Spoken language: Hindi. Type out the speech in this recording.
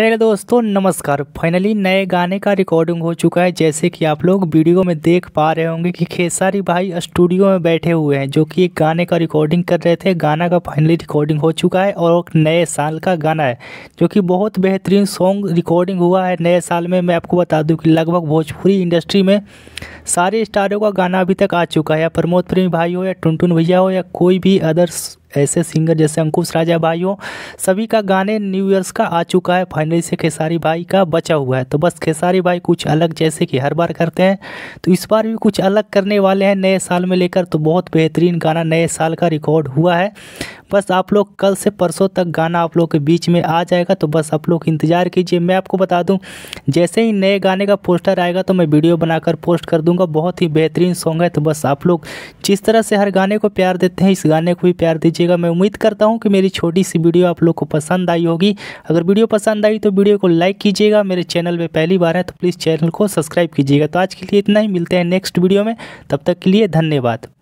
हेलो दोस्तों नमस्कार फाइनली नए गाने का रिकॉर्डिंग हो चुका है जैसे कि आप लोग वीडियो में देख पा रहे होंगे कि खेसारी भाई स्टूडियो में बैठे हुए हैं जो कि एक गाने का रिकॉर्डिंग कर रहे थे गाना का फाइनली रिकॉर्डिंग हो चुका है और नए साल का गाना है जो कि बहुत बेहतरीन सॉन्ग रिकॉर्डिंग हुआ है नए साल में मैं आपको बता दूँ कि लगभग भोजपुरी इंडस्ट्री में सारे स्टारों का गाना अभी तक आ चुका है या प्रमोद प्रेमी भाई हो या टुनटुन भैया हो या कोई भी अदर्स ऐसे सिंगर जैसे अंकुश राजा भाई हो सभी का गाने न्यू ईयर्स का आ चुका है फाइनली से खेसारी भाई का बचा हुआ है तो बस खेसारी भाई कुछ अलग जैसे कि हर बार करते हैं तो इस बार भी कुछ अलग करने वाले हैं नए साल में लेकर तो बहुत बेहतरीन गाना नए साल का रिकॉर्ड हुआ है बस आप लोग कल से परसों तक गाना आप लोग के बीच में आ जाएगा तो बस आप लोग इंतज़ार कीजिए मैं आपको बता दूं जैसे ही नए गाने का पोस्टर आएगा तो मैं वीडियो बनाकर पोस्ट कर दूंगा बहुत ही बेहतरीन सॉन्ग है तो बस आप लोग जिस तरह से हर गाने को प्यार देते हैं इस गाने को भी प्यार दीजिएगा मैं उम्मीद करता हूँ कि मेरी छोटी सी वीडियो आप लोग को पसंद आई होगी अगर वीडियो पसंद आई तो वीडियो को लाइक कीजिएगा मेरे चैनल में पहली बार है तो प्लीज़ चैनल को सब्सक्राइब कीजिएगा तो आज के लिए इतना ही मिलते हैं नेक्स्ट वीडियो में तब तक के लिए धन्यवाद